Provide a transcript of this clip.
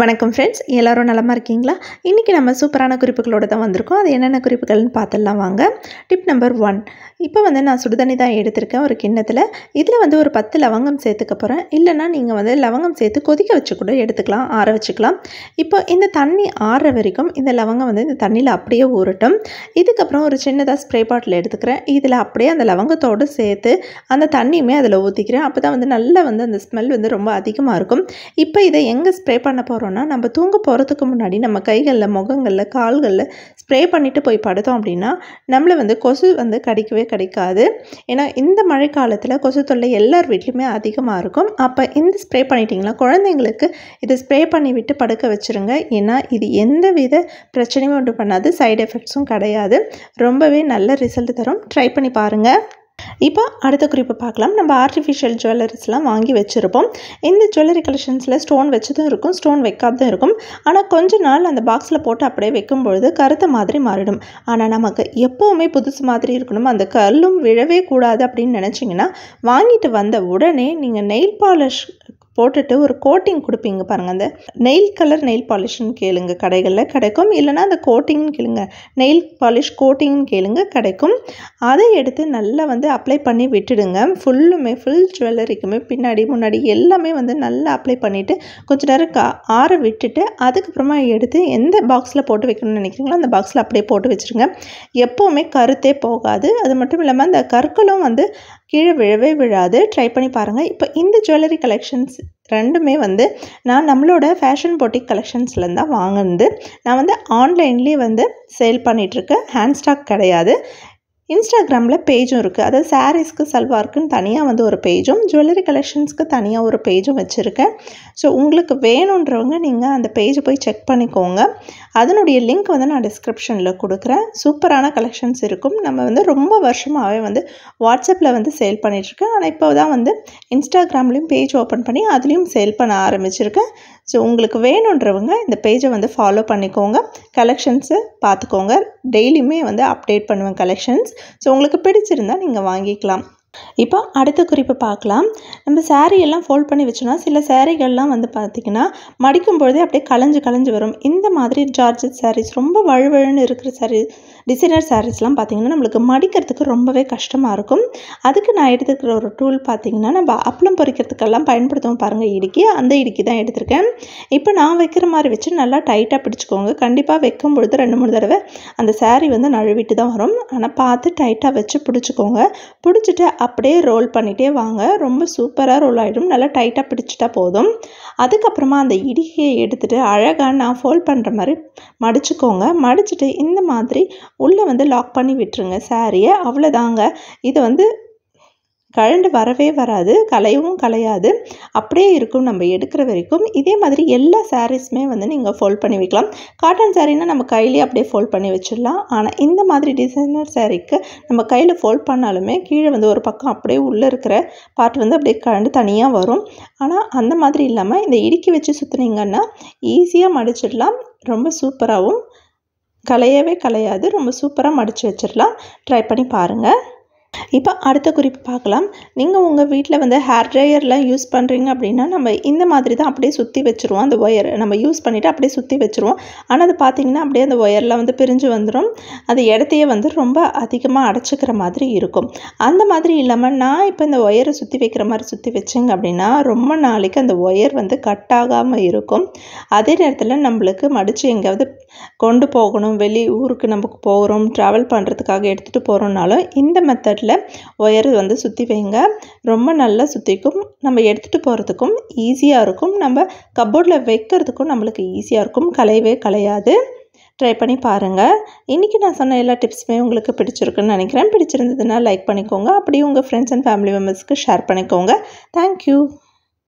வணக்கம் ஃப்ரெண்ட்ஸ் எல்லோரும் நலமாக இருக்கீங்களா இன்றைக்கி நம்ம சூப்பரான குறிப்புகளோடு தான் வந்திருக்கோம் அது என்னென்ன குறிப்புகள்னு பார்த்துலாம் வாங்க டிப் நம்பர் ஒன் இப்போ வந்து நான் சுடுதண்ணி தான் எடுத்திருக்கேன் ஒரு கிண்ணத்தில் இதில் வந்து ஒரு பத்து லவங்கம் சேர்த்துக்க போகிறேன் இல்லைனா நீங்கள் வந்து லவங்கம் சேர்த்து கொதிக்க வச்சு கூட எடுத்துக்கலாம் ஆற வச்சுக்கலாம் இப்போ இந்த தண்ணி ஆற வரைக்கும் இந்த லவங்கம் வந்து இந்த தண்ணியில் அப்படியே ஊறட்டும் இதுக்கப்புறம் ஒரு சின்னதாக ஸ்ப்ரே பாட்டில் எடுத்துக்கிறேன் இதில் அப்படியே அந்த லவங்கத்தோடு சேர்த்து அந்த தண்ணியுமே அதில் ஊற்றிக்கிறேன் அப்போ தான் வந்து நல்லா வந்து அந்த ஸ்மெல் வந்து ரொம்ப அதிகமாக இருக்கும் இப்போ இதை எங்கே ஸ்ப்ரே பண்ண போகிறோம் பண்ணுறோன்னா நம்ம தூங்க போகிறதுக்கு முன்னாடி நம்ம கைகளில் முகங்களில் கால்களில் ஸ்ப்ரே பண்ணிவிட்டு போய் படுத்தோம் அப்படின்னா நம்மளை வந்து கொசு வந்து கிடைக்கவே கிடைக்காது ஏன்னா இந்த மழைக்காலத்தில் கொசு தொல்லை எல்லார் வீட்லேயுமே அதிகமாக இருக்கும் அப்போ இந்த ஸ்ப்ரே பண்ணிட்டீங்களா குழந்தைங்களுக்கு இதை ஸ்ப்ரே பண்ணிவிட்டு படுக்க வச்சுருங்க ஏன்னா இது எந்த வித பிரச்சனையும் ஒன்று பண்ணாது சைடு எஃபெக்ட்ஸும் கிடையாது ரொம்பவே நல்ல ரிசல்ட் தரும் ட்ரை பண்ணி பாருங்கள் இப்போ அடுத்த குறிப்பு பார்க்கலாம் நம்ம ஆர்டிஃபிஷியல் ஜுவல்லரிஸ்லாம் வாங்கி வச்சுருப்போம் இந்த ஜுவல்லரி கலெக்ஷன்ஸில் ஸ்டோன் வச்சதும் இருக்கும் ஸ்டோன் வைக்காததும் இருக்கும் ஆனால் கொஞ்ச நாள் அந்த பாக்ஸில் போட்டு அப்படியே வைக்கும்பொழுது கருத்த மாதிரி மாறிடும் ஆனால் நமக்கு எப்போவுமே புதுசு மாதிரி இருக்கணும் அந்த கல்லும் விழவே கூடாது அப்படின்னு நினச்சிங்கன்னா வாங்கிட்டு வந்த உடனே நீங்கள் நெயில் பாலிஷ் போட்டுட்டு ஒரு கோட்டிங் கொடுப்பீங்க பாருங்கள் அந்த நெயில் கலர் நெயில் பாலிஷ்னு கேளுங்க கடைகளில் கிடைக்கும் இல்லைனா அந்த கோட்டிங்னு கேளுங்க நெயில் பாலிஷ் கோட்டிங்னு கேளுங்க கிடைக்கும் அதை எடுத்து நல்லா வந்து அப்ளை பண்ணி விட்டுடுங்க ஃபுல்லுமே ஃபுல் ஜுவல்லரிக்குமே பின்னாடி முன்னாடி எல்லாமே வந்து நல்லா அப்ளை பண்ணிவிட்டு கொஞ்சம் நேரம் கா ஆற விட்டுட்டு அதுக்கப்புறமா எடுத்து எந்த பாக்ஸில் போட்டு வைக்கணும்னு நினைக்கிறீங்களோ அந்த பாக்ஸில் அப்படியே போட்டு வச்சுருங்க எப்போவுமே கருத்தே போகாது அது மட்டும் இல்லாமல் அந்த கற்களும் வந்து கீழே விழவே விழாது ட்ரை பண்ணி பாருங்கள் இப்போ இந்த ஜுவல்லரி கலெக்ஷன்ஸ் ரெண்டுமே வந்து நான் நம்மளோட ஃபேஷன் போட்டிக் கலெக்ஷன்ஸ்லேருந்து தான் வாங்கினது நான் வந்து ஆன்லைன்லேயே வந்து சேல் பண்ணிகிட்ருக்கேன் ஹேண்ட் ஸ்டாக் கிடையாது இன்ஸ்டாகிராமில் பேஜும் இருக்குது அதாவது சாரீஸ்க்கு சல்வார்க்குன்னு தனியாக வந்து ஒரு பேஜும் ஜுவல்லரி கலெக்ஷன்ஸ்க்கு தனியாக ஒரு பேஜும் வச்சுருக்கேன் ஸோ உங்களுக்கு வேணுன்றவங்க நீங்கள் அந்த பேஜ் போய் செக் பண்ணிக்கோங்க அதனுடைய லிங்க் வந்து நான் டிஸ்கிரிப்ஷனில் கொடுக்குறேன் சூப்பரான கலெக்ஷன்ஸ் இருக்கும் நம்ம வந்து ரொம்ப வருஷமாகவே வந்து வாட்ஸ்அப்பில் வந்து சேல் பண்ணிகிட்ருக்கேன் ஆனால் இப்போ தான் வந்து இன்ஸ்டாகிராம்லேயும் பேஜ் ஓப்பன் பண்ணி அதுலேயும் சேல் பண்ண ஆரம்பிச்சிருக்கேன் ஸோ உங்களுக்கு வேணுன்றவங்க இந்த பேஜை வந்து ஃபாலோ பண்ணிக்கோங்க கலெக்ஷன்ஸு பார்த்துக்கோங்க டெய்லியுமே வந்து அப்டேட் பண்ணுவேன் கலெக்ஷன்ஸ் ஸோ உங்களுக்கு பிடிச்சிருந்தால் நீங்கள் வாங்கிக்கலாம் இப்போ அடுத்த குறிப்பு பார்க்கலாம் நம்ம சாரீ எல்லாம் ஃபோல்ட் பண்ணி வச்சோம்னா சில சேரீகள்லாம் வந்து பார்த்திங்கன்னா மடிக்கும் பொழுதே அப்படியே கலைஞ்சு கலைஞ்சு வரும் இந்த மாதிரி ஜார்ஜட் சாரீஸ் ரொம்ப வழுவழுன்னு இருக்கிற சாரீ டிசைனர் சாரீஸ்லாம் பார்த்திங்கன்னா நம்மளுக்கு மடிக்கிறதுக்கு ரொம்பவே கஷ்டமாக இருக்கும் அதுக்கு நான் எடுத்துக்கிற ஒரு டூல் பார்த்திங்கன்னா நம்ம அப்பளம் பொறிக்கிறதுக்கெல்லாம் பயன்படுத்துவோம் பாருங்கள் இடுக்கி அந்த இடுக்கி தான் எடுத்திருக்கேன் இப்போ நான் வைக்கிற மாதிரி வச்சு நல்லா டைட்டாக பிடிச்சிக்கோங்க கண்டிப்பாக வைக்கும் பொழுது ரெண்டு மூணு தடவை அந்த சாரீ வந்து நழுவிட்டு தான் வரும் ஆனால் பார்த்து டைட்டாக வச்சு பிடிச்சிக்கோங்க பிடிச்சிட்டு அப்படியே ரோல் பண்ணிகிட்டே வாங்க ரொம்ப சூப்பராக ரோல் ஆகிடும் நல்லா டைட்டாக பிடிச்சிட்டா போதும் அதுக்கப்புறமா அந்த இடுகையை எடுத்துகிட்டு அழகாக நான் ஃபோல்ட் பண்ணுற மாதிரி மடிச்சுக்கோங்க மடிச்சுட்டு இந்த மாதிரி உள்ளே வந்து லாக் பண்ணி விட்டுருங்க சாரியை அவ்வளோதாங்க இதை வந்து கழண்டு வரவே வராது கலையவும் கலையாது அப்படியே இருக்கும் நம்ம எடுக்கிற வரைக்கும் இதே மாதிரி எல்லா சாரீஸுமே வந்து நீங்கள் ஃபோல்ட் பண்ணி வைக்கலாம் காட்டன் சாரீனா நம்ம கையிலே அப்படியே ஃபோல்ட் பண்ணி வச்சிடலாம் ஆனால் இந்த மாதிரி டிசைனர் சாரீக்கு நம்ம கையில் ஃபோல்ட் பண்ணாலுமே கீழே வந்து ஒரு பக்கம் அப்படியே உள்ளே இருக்கிற பார்ட் வந்து அப்படியே கழண்டு தனியாக வரும் ஆனால் அந்த மாதிரி இல்லாமல் இந்த இடுக்கி வச்சு சுற்றுனீங்கன்னா ஈஸியாக மடிச்சிடலாம் ரொம்ப சூப்பராகவும் கலையவே கலையாது ரொம்ப சூப்பராக மடித்து வச்சிடலாம் ட்ரை பண்ணி பாருங்கள் இப்போ அடுத்த குறிப்பு பார்க்கலாம் நீங்கள் உங்கள் வீட்டில் வந்து ஹேர் ட்ரையர்லாம் யூஸ் பண்ணுறீங்க அப்படின்னா நம்ம இந்த மாதிரி தான் அப்படியே சுற்றி வச்சுருவோம் அந்த ஒயர் நம்ம யூஸ் பண்ணிவிட்டு அப்படியே சுற்றி வச்சுருவோம் ஆனால் அது பார்த்திங்கன்னா அப்படியே அந்த ஒயர்லாம் வந்து பிரிஞ்சு வந்துடும் அது இடத்தையே வந்து ரொம்ப அதிகமாக அடைச்சிக்கிற மாதிரி இருக்கும் அந்த மாதிரி இல்லாமல் நான் இப்போ இந்த ஒயரை சுற்றி வைக்கிற மாதிரி சுற்றி வச்சேங்க அப்படின்னா ரொம்ப நாளைக்கு அந்த ஒயர் வந்து கட் ஆகாமல் இருக்கும் அதே நேரத்தில் நம்மளுக்கு மடித்து எங்கேயாவது கொண்டு போகணும் வெளி ஊருக்கு நம்ம போகிறோம் ட்ராவல் பண்ணுறதுக்காக எடுத்துகிட்டு போகிறோம்னாலும் இந்த மெத்தடில் ஒயர் வந்து சுற்றி வைங்க ரொம்ப நல்லா சுற்றிக்கும் நம்ம எடுத்துகிட்டு போகிறதுக்கும் ஈஸியாக இருக்கும் நம்ம கப்போர்டில் வைக்கிறதுக்கும் நம்மளுக்கு ஈஸியாக இருக்கும் கலையவே கலையாது ட்ரை பண்ணி பாருங்கள் இன்றைக்கி நான் சொன்ன எல்லா டிப்ஸுமே உங்களுக்கு பிடிச்சிருக்குன்னு நினைக்கிறேன் பிடிச்சிருந்ததுன்னா லைக் பண்ணிக்கோங்க அப்படியே உங்கள் ஃப்ரெண்ட்ஸ் அண்ட் ஃபேமிலி மெம்பர்ஸ்க்கு ஷேர் பண்ணிக்கோங்க தேங்க்யூ